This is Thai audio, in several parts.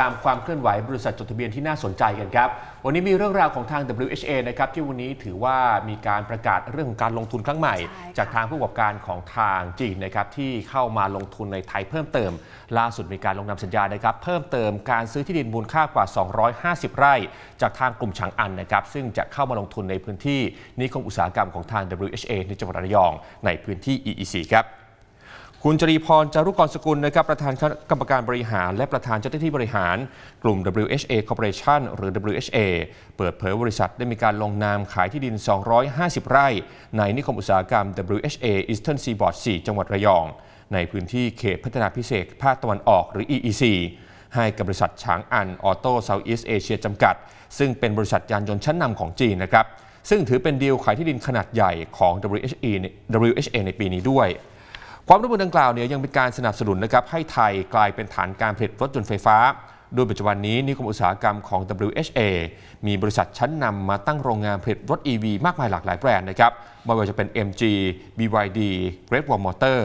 ตามความเคลื่อนไหวบริษัทจดทะเบียนที่น่าสนใจกันครับ วันนี้มีเรื่องราวของทาง WHA นะครับที่วันนี้ถือว่ามีการประกาศเรื่องของการลงทุนครั้งใหม่ จากทางผู้ประกอบการของทางจีนนะครับที่เข้ามาลงทุนในไทยเพิ่มเติม ล่าสุดมีการลงนามสัญญานะครับเพิ่มเติมการซื้อที่ดินมูลค่ากว่า 250 ไร่ จากทางกลุ่มฉางอันนะครับซึ่งจะเข้ามาลงทุนในพื้นที่นิคมอุตสาหกรรมของทาง WHA ในจังหวัดระยองในพื้นที่ EEC ครับคุณจรีพรจารุกรสกุลนะครับประธานคณะกรรมการบริหาร และประธานเจ้าหน้าที่บริหารกลุ่ม WHA Corporation หรือ WHA เปิดเผยบริษัทได้มีการลงนามขายที่ดิน 250 ไร่ ในนิคมอุตสาหกรรม WHA Eastern Seaboard 4จังหวัดระยอง ในพื้นที่เขตพัฒนาพิเศษภาคตะวันออกหรือ EEC ให้กับบริษัทฉางอัน ออโต้เซาท์อีสเอเชียจำกัดซึ่งเป็นบริษัทยานยนต์ชั้นนำของจีนนะครับซึ่งถือเป็นดีลขายที่ดินขนาดใหญ่ของ WHA ในปีนี้ด้วยความร่วมมือดังกล่าวเนี่ยยังเป็นการสนับสนุนนะครับให้ไทยกลายเป็นฐานการผลิตรถยนต์ไฟฟ้า โดยปัจจุบันนี้ นิคมอุตสาหกรรมของ WHA มีบริษัทชั้นนำมาตั้งโรงงานผลิตรถ EV มากมายหลากหลายแบรนด์นะครับไม่ว่าจะเป็น MG BYD Great Wall Motor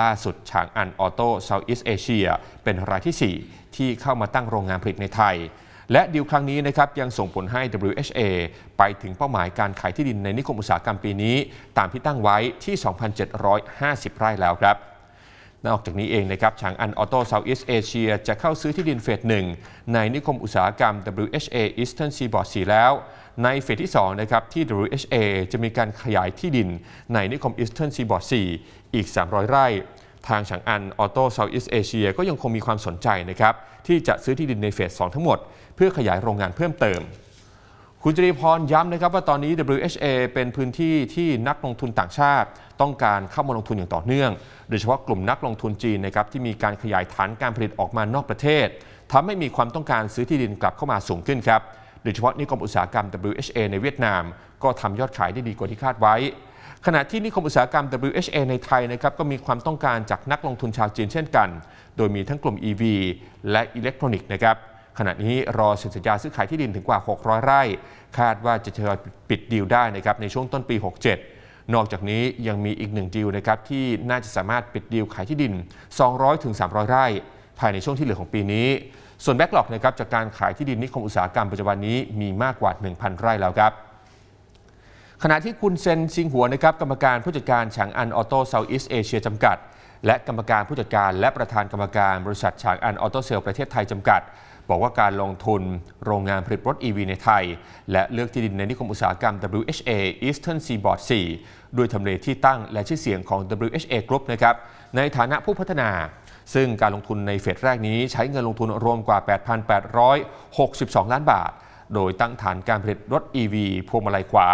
ล่าสุดฉางอันออโต้ Southeast Asia เป็นรายที่ 4 ที่เข้ามาตั้งโรงงานผลิตในไทยและดีลครั้งนี้นะครับยังส่งผลให้ WHA ไปถึงเป้าหมายการขายที่ดินในนิคมอุตสาหกรรมปีนี้ ตามที่ตั้งไว้ที่ 2,750 ไร่แล้วครับ นอกจากนี้เองนะครับชางอันออโต้เซาท์อีสเอเชียจะเข้าซื้อที่ดินเฟสหนึ่งในนิคมอุตสาหกรรม WHA Eastern Seaboard 4แล้ว ในเฟสที่2นะครับที่ WHA จะมีการขยายที่ดินในนิคม Eastern Seaboard 4อีก 300 ไร่ทางฉางอันออโต้เซาท์อีสเอเชียก็ยังคงมีความสนใจนะครับที่จะซื้อที่ดินในเฟส2ทั้งหมดเพื่อขยายโรงงานเพิ่มเติม คุณจริพรย้ำนะครับว่าตอนนี้ WHA เป็นพื้นที่ที่นักลงทุนต่างชาติ ต้องการเข้ามาลงทุนอย่างต่อเนื่องโดยเฉพาะกลุ่มนักลงทุนจีนนะครับที่มีการขยายฐานการผลิตออกมานอกประเทศทำให้มีความต้องการซื้อที่ดินกลับเข้ามาสูงขึ้นครับโดยเฉพาะนิคมอุตสาหกรรม WHA ในเวียดนาม ก็ทำยอดขายได้ดีกว่าที่คาดไว้ขณะที่นิคมอุตสาหกรรม WHA ในไทยนะครับก็มีความต้องการจากนักลงทุนชาวจีนเช่นกัน โดยมีทั้งกลุ่ม EV และอิเล็กทรอนิกส์นะครับขณะนี้รอเซ็นสัญญาซื้อขายที่ดินถึงกว่า 600 ไร่คาดว่าจะทยอยปิดดีลได้นะครับในช่วงต้นปี 67 นอกจากนี้ยังมีอีกหนึ่งดีลนะครับที่น่าจะสามารถปิดดีลขายที่ดิน 200-300 ไร่ภายในช่วงที่เหลือของปีนี้ ส่วนแบ็กหลอกนะครับจากการขายที่ดินนิคมอุตสาหกรรมปัจจุบันนี้ มีมากกว่า 1,000 ไร่แล้วครับขณะที่คุณเซนซิงหัวนะครับกรรมการผู้จัดการฉางอันออโต้เซาท์อีสเอเชียจำกัด และกรรมการผู้จัดการและประธานกรรมการบริษัทฉางอันออโต้เซลประเทศไทย จำกัด บอกว่าการลงทุนโรงงานผลิตรถ EV ในไทย และเลือกที่ดินในนิคมอุตสาหกรรม WHA Eastern Seaboard 4 ด้วยทำเลที่ตั้งและชื่อเสียงของ WHA Group นะครับในฐานะผู้พัฒนา ซึ่งการลงทุนในเฟสแรกนี้ใช้เงินลงทุนรวมกว่า8,862ล้านบาท โดยตั้งฐานการผลิตรถ EV พวงมาลัยขวา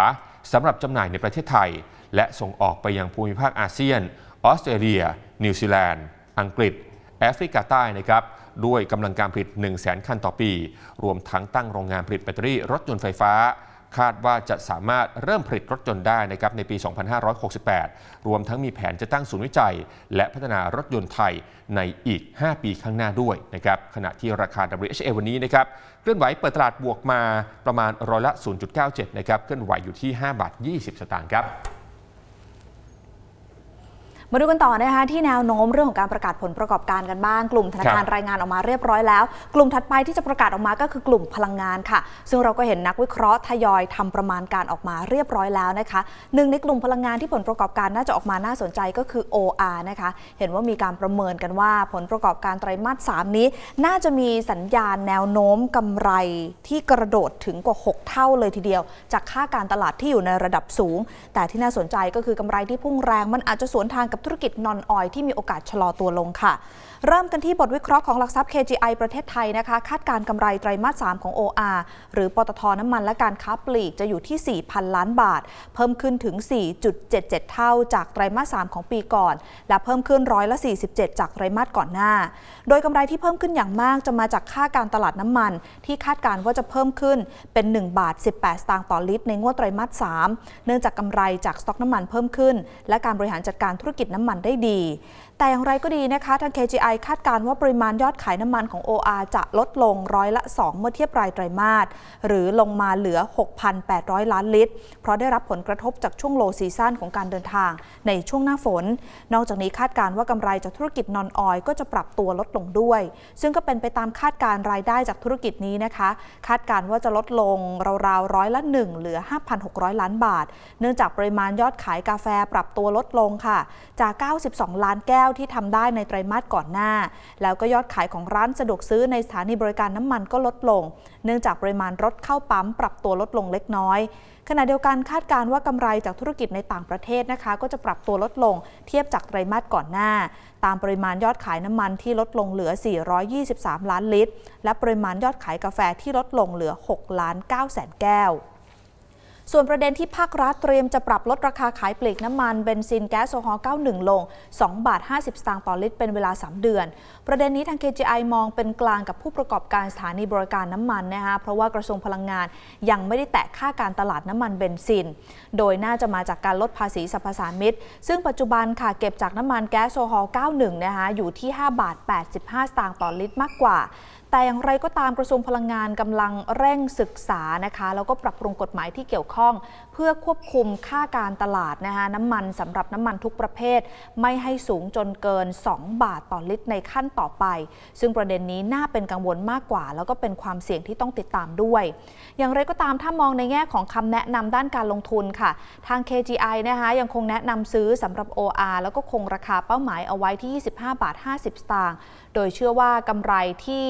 สำหรับจำหน่ายในประเทศไทย และส่งออกไปยังภูมิภาคอาเซียน ออสเตรเลีย นิวซีแลนด์ อังกฤษ แอฟริกาใต้นะครับ ด้วยกำลังการผลิต1 0 0 0 0 คันต่อปี รวมทั้งตั้งโรงงานผลิตแบตเตอรี่รถยนต์ไฟฟ้าคาดว่าจะสามารถเริ่มผลิตรถยนต์ได้นะครับในปี 2568 รวมทั้งมีแผนจะตั้งศูนย์วิจัย และพัฒนารถยนต์ไทยในอีก 5 ปีข้างหน้าด้วยนะครับขณะที่ราคา WHA วันนี้นะครับเคลื่อนไหวเปิดตลาดบวกมาประมาณร้อยละ 0.97 นะครับเคลื่อนไหวอยู่ที่ 5 บาท 20 สตางค์ครับมาดูกันต่อนะคะที่แนวโน้มเรื่องของการประกาศผลประกอบการกันบ้างกลุ่มธนาคารรายงานออกมาเรียบร้อยแล้ว กลุ่มถัดไปที่จะประกาศออกมาก็คือกลุ่มพลังงานค่ะ ซึ่งเราก็เห็นนักวิเคราะห์ทยอยทำประมาณการออกมาเรียบร้อยแล้วนะคะหนึ่งในกลุ่มพลังงานที่ผลประกอบการน่าจะออกมาน่าสนใจก็คือ OR นะคะเห็นว่ามีการประเมินกันว่า ผลประกอบการไตรมาส3นี้ น่าจะมีสัญญาณแนวโน้มกำไรที่กระโดดถึงกว่า 6 เท่าเลยทีเดียว จากค่าการตลาดที่อยู่ในระดับสูง แต่ที่น่าสนใจก็คือกำไรที่พุ่งแรงมันอาจจะสวนทางกับธุรกิจนอนออยที่มีโอกาสชะลอตัวลงค่ะเริ่มกันที่บทวิเคราะห์ของหลักทรัพย์ KGI ประเทศไทยนะคะ คาดการกำไรไตรมาส 3 ของ OR หรือปตทน้ำมันและการค้าปลีกจะอยู่ที่ 4,000 ล้านบาท เพิ่มขึ้นถึง 4.77 เท่าจากไตรมาส 3 ของปีก่อน และเพิ่มขึ้นร้อยละ 47 จากไตรมาสก่อนหน้า โดยกำไรที่เพิ่มขึ้นอย่างมากจะมาจากค่าการตลาดน้ำมันที่คาดการว่าจะเพิ่มขึ้นเป็น 1 บาท 18สตางค์ต่อลิตร ในงวดไตรมาส 3 เนื่องจากกำไรจากสต็อกน้ำมันเพิ่มขึ้น และการบริหารจัดการธุรกิจน้ำมันได้ดี แต่อย่างไรก็ดีนะคะทาง KGI คาดการณ์ว่าปริมาณยอดขายน้ำมันของ OR จะลดลงร้อยละ 2 เมื่อเทียบรายไตรมาสหรือลงมาเหลือ 6,800 ล้านลิตร เพราะได้รับผลกระทบจากช่วงโลซีซั่นของการเดินทางในช่วงหน้าฝน นอกจากนี้คาดการณ์ว่ากำไรจากธุรกิจนอนออยก็จะปรับตัวลดลงด้วย ซึ่งก็เป็นไปตามคาดการรายได้จากธุรกิจนี้นะคะ คาดการว่าจะลดลงราวๆร้อยละหนึ่งเหลือ 5,600 ล้านบาท เนื่องจากปริมาณยอดขายกาแฟปรับตัวลดลงค่ะ จาก 92 ล้านแก้วที่ทำได้ในไตรมาสก่อนหน้า5แล้วก็ยอดขายของร้านสะดวกซื้อในสถานีบริการน้ำมันก็ลดลง เนื่องจากปริมาณรถเข้าปั๊มปรับตัวลดลงเล็กน้อย ขณะเดียวกันคาดการว่ากำไรจากธุรกิจในต่างประเทศนะคะก็จะปรับตัวลดลง เทียบจากไตรมาสก่อนหน้า ตามปริมาณยอดขายน้ำมันที่ลดลงเหลือ 423 ล้านลิตร และปริมาณยอดขายกาแฟที่ลดลงเหลือ6ล้าน9แสนแก้วส่วนประเด็นที่ภาครัฐเตรียมจะปรับลดราคาขายปลีกน้ำมัน เบนซินแก๊สโซฮอล์91 ลง 2 บาท 50 สตางค์ต่อลิตรเป็นเวลา 3 เดือน ประเด็นนี้ทาง KGI มองเป็นกลางกับผู้ประกอบการสถานีบริการน้ำมันนะคะเพราะว่ากระทรวงพลังงานยังไม่ได้แตะค่าการตลาดน้ำมันเบนซิน โดยน่าจะมาจากการลดภาษีสรรพสามิตซึ่งปัจจุบันค่ะเก็บจากน้ำมันแก๊สโซฮอล์91นะคะอยู่ที่ 5 บาท 85 สตางค์ต่อลิตรมากกว่าแต่อย่างไรก็ตามกระทรวงพลังงานกำลังเร่งศึกษานะคะแล้วก็ปรับปรุงกฎหมายที่เกี่ยวข้อง เพื่อควบคุมค่าการตลาดนะคะน้ำมันสำหรับน้ำมันทุกประเภท ไม่ให้สูงจนเกิน 2 บาทต่อลิตรในขั้นต่อไป ซึ่งประเด็นนี้น่าเป็นกังวลมากกว่า แล้วก็เป็นความเสี่ยงที่ต้องติดตามด้วย อย่างไรก็ตามถ้ามองในแง่ของคำแนะนำด้านการลงทุนค่ะ ทาง KGI นะคะยังคงแนะนำซื้อสำหรับ OR แล้วก็คงราคาเป้าหมายเอาไว้ที่ 25บาท50สตางค์โดยเชื่อว่ากำไรที่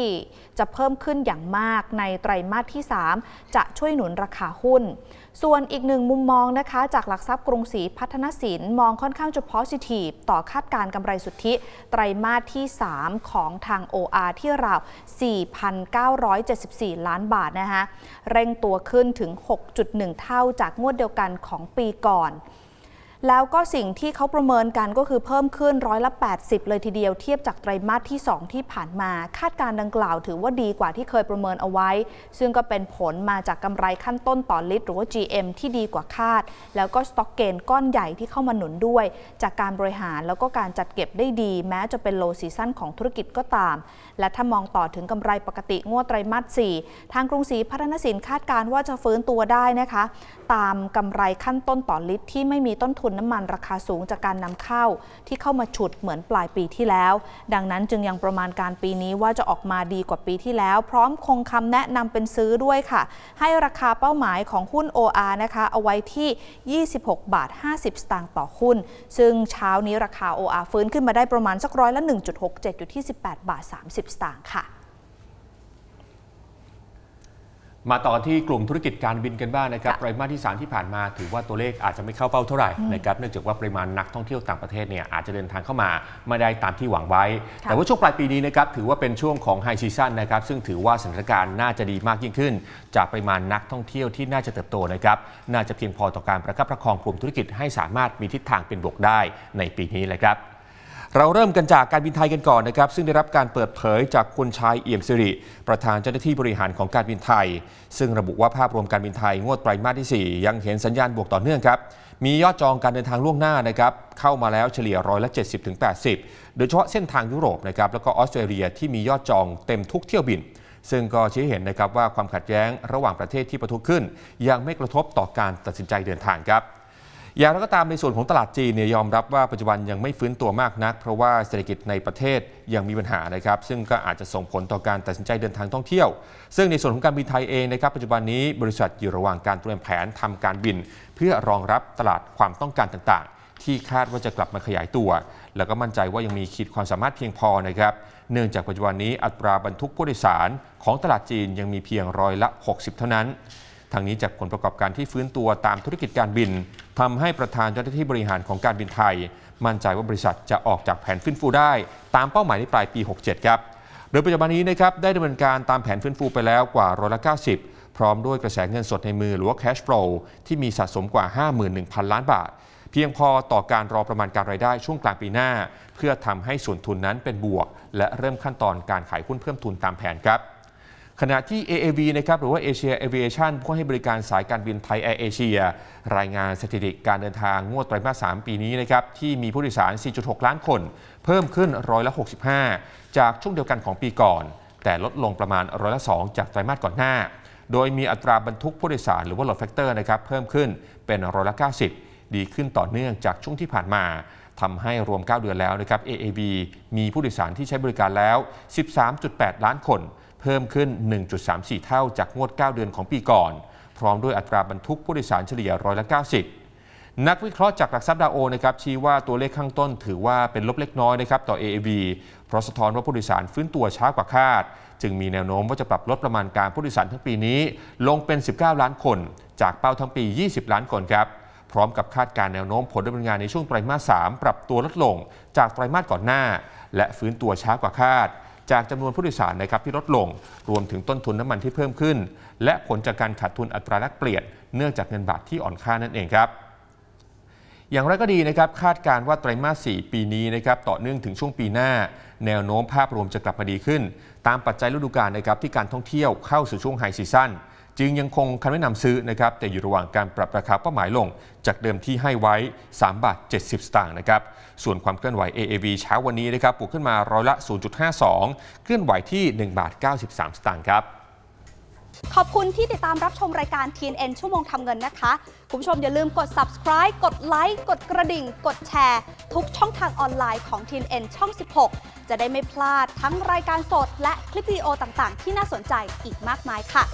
จะเพิ่มขึ้นอย่างมากในไตรมาสที่ 3 จะช่วยหนุนราคาหุ้น ส่วนอีกหนึ่งมุมมองนะคะ จากหลักทรัพย์กรุงศรีพัฒนสินมองค่อนข้างจะ positive ต่อคาดการกำไรสุทธิ ไตรมาสที่ 3 ของทาง OR ที่ราว4,974 ล้านบาทนะคะเร่งตัวขึ้นถึง 6.1 เท่าจากงวดเดียวกันของปีก่อนแล้วก็สิ่งที่เขาประเมินกันก็คือเพิ่มขึ้นร้อยละ 80 เลยทีเดียวเทียบจากไตรมาสที่ 2 ที่ผ่านมาคาดการดังกล่าวถือว่าดีกว่าที่เคยประเมินเอาไว้ ซึ่งก็เป็นผลมาจากกำไรขั้นต้นต่อลิตร หรือว่า GM ที่ดีกว่าคาด แล้วก็สต็อกเกนก้อนใหญ่ที่เข้ามาหนุนด้วย จากการบริหารแล้วก็การจัดเก็บได้ดี แม้จะเป็นโลซีซั่นของธุรกิจก็ตาม และถ้ามองต่อถึงกำไรปกติงวดไตรมาส4ทางกรุงศรีพัฒนสินคาดการว่าจะฟื้นตัวได้นะคะ ตามกำไรขั้นต้นต่อลิตรที่ไม่มีต้นทุนน้ำมันราคาสูงจากการนำเข้า ที่เข้ามาฉุดเหมือนปลายปีที่แล้ว ดังนั้นจึงยังประมาณการปีนี้ว่าจะออกมาดีกว่าปีที่แล้ว พร้อมคงคำแนะนำเป็นซื้อด้วยค่ะ ให้ราคาเป้าหมายของหุ้น OR นะคะเอาไว้ที่ 26 บาท 50 สตางค์ต่อหุ้นซึ่งเช้านี้ราคา OR ฟื้นขึ้นมาได้ประมาณสักร้อยละ 1.67อยู่ที่ 18บาท 30 สตางค์ค่ะมาต่อที่กลุ่มธุรกิจการบินกันบ้างนะครับไตรมาสที่3ที่ผ่านมาถือว่าตัวเลขอาจจะไม่เข้าเป้าเท่าไหร่นะครับ เนื่องจากว่าปริมาณนักท่องเที่ยวต่างประเทศเนี่ยอาจจะเดินทางเข้ามาไม่ได้ตามที่หวังไว้ แต่ว่าช่วงปลายปีนี้นะครับถือว่าเป็นช่วงของไฮซีซั่นนะครับ ซึ่งถือว่าสถานการณ์น่าจะดีมากยิ่งขึ้น จากปริมาณนักท่องเที่ยวที่น่าจะเติบโตนะครับ น่าจะเพียงพอต่อการประคับประคองกลุ่มธุรกิจให้สามารถมีทิศทางเป็นบวกได้ในปีนี้เลยครับเราเริ่มกันจากการบินไทยกันก่อนนะครับ ซึ่งได้รับการเปิดเผยจากคุณชายเอี่ยมสิริ ประธานเจ้าหน้าที่บริหารของการบินไทย ซึ่งระบุว่าภาพรวมการบินไทยงวดไตรมาสที่ 4 ยังเห็นสัญญาณบวกต่อเนื่องครับมียอดจองการเดินทางล่วงหน้านะครับเข้ามาแล้วเฉลี่ยร้อยละ 70-80 โดยเฉพาะเส้นทางยุโรปนะครับแล้วก็ออสเตรเลียที่มียอดจองเต็มทุกเที่ยวบิน ซึ่งก็ชี้เห็นนะครับว่าความขัดแย้งระหว่างประเทศที่ประทุขึ้น ยังไม่กระทบต่อการตัดสินใจเดินทางครับอย่างไรก็ตามในส่วนของตลาดจีนเนี่ยยอมรับว่าปัจจุบันยังไม่ฟื้นตัวมากนัก เพราะว่าเศรษฐกิจในประเทศยังมีปัญหานะครับ ซึ่งก็อาจจะส่งผลต่อการตัดสินใจเดินทางท่องเที่ยว ซึ่งในส่วนของการบินไทยเองนะครับปัจจุบันนี้บริษัทอยู่ระหว่างการเตรียมแผนทำการบิน เพื่อรองรับตลาดความต้องการต่างๆ ที่คาดว่าจะกลับมาขยายตัว แล้วก็มั่นใจว่ายังมีขีดความสามารถเพียงพอนะครับ เนื่องจากปัจจุบันนี้ อัตราบรรทุกผู้โดยสารของตลาดจีนยังมีเพียงร้อยละ 60 เท่านั้นทางนี้จากผลประกอบการที่ฟื้นตัวตามธุรกิจการบิน ทำให้ประธานเจ้าหน้าที่บริหารของการบินไทยมั่นใจว่าบริษัทจะออกจากแผนฟื้นฟูได้ตามเป้าหมายในปลายปี 67 ครับ โดยปัจจุบันนี้นะครับได้ดำเนินการตามแผนฟื้นฟูไปแล้วกว่าร้อยละ90 พร้อมด้วยกระแสเงินสดในมือหรือว่า cash flow ที่มีสะสมกว่า 51,000 ล้านบาท เพียงพอต่อการรอประมาณการรายได้ช่วงกลางปีหน้า เพื่อทำให้ส่วนทุนนั้นเป็นบวก และเริ่มขั้นตอนการขายหุ้นเพิ่มทุนตามแผนครับขณะที่ AAV นะครับหรือว่า Asia Aviation ผู้ให้บริการสายการบินไทยแอร์เอเชียรายงานสถิติการเดินทางงวดไตรมาส 3 ปีนี้นะครับที่มีผู้โดยสาร 4.6 ล้านคน เพิ่มขึ้นร้อยละ65 จากช่วงเดียวกันของปีก่อน แต่ลดลงประมาณร้อยละ2จากไตรมาสก่อนหน้า โดยมีอัตราบรรทุกผู้โดยสารหรือว่าโหลดแฟกเตอร์นะครับเพิ่มขึ้นเป็นร้อยละ90 ดีขึ้นต่อเนื่องจากช่วงที่ผ่านมา ทำให้รวม 9 เดือนแล้วนะครับ AAB มีผู้โดยสารที่ใช้บริการแล้ว 13.8 ล้านคนพิ่มขึ้น 1.34 เท่าจากงวด 9 เดือนของปีก่อน พร้อมด้วยอัตราบรรทุกผู้โดยสารเฉลี่ยร้อยละ90 นักวิเคราะห์จากหลักทรัพย์ดาโอนะครับ ชี้ว่าตัวเลขข้างต้นถือว่าเป็นลบเล็กน้อยนะครับต่อ AAV เพราะสะท้อนว่าผู้โดยสารฟื้นตัวช้ากว่าคาด จึงมีแนวโน้มว่าจะปรับลดประมาณการผู้โดยสารทั้งปีนี้ลงเป็น 19 ล้านคน จากเป้าทั้งปี 20 ล้านคนครับ พร้อมกับคาดการแนวโน้มผลดำเนินงานในช่วงไตรมาส 3 ปรับตัวลดลงจากไตรมาสก่อนหน้า และฟื้นตัวช้ากว่าคาดจากจำนวนผู้โดยสารนะครับที่ลดลง รวมถึงต้นทุนน้ามันที่เพิ่มขึ้น และผลจากการขาดทุนอัตราแลกเปลี่ยน เนื่องจากเงินบาทที่อ่อนค่านั่นเองครับ อย่างไรก็ดีนะครับคาดการว่าไตรมาส 4 ปีนี้นะครับต่อเนื่องถึงช่วงปีหน้า แนวโน้มภาพรวมจะกลับมาดีขึ้น ตามปัจจัยฤดูกาลนะครับ ที่การท่องเที่ยวเข้าสู่ช่วงไฮซีซั่นจึงยังคงคำแนะนำซื้อนะครับแต่อยู่ระหว่างการปรับราคาเป้าหมายลง จากเดิมที่ให้ไว้3บาท70สตางค์นะครับส่วนความเคลื่อนไหว AAV เช้าวันนี้นะครับปูกขึ้นมาร้อยละ 0.52 เคลื่อนไหวที่ 1 บาท 93 สตางค์ครับ ขอบคุณที่ติดตามรับชมรายการ TNN ชั่วโมงทำเงินนะคะ คุณผู้ชมอย่าลืมกด subscribe กดไลค์ กดกระดิ่ง กดแชร์ทุกช่องทางออนไลน์ของ TNN ช่อง 16 จะได้ไม่พลาดทั้งรายการสด และคลิปวิดีโอต่างๆ ที่น่าสนใจอีกมากมายค่ะ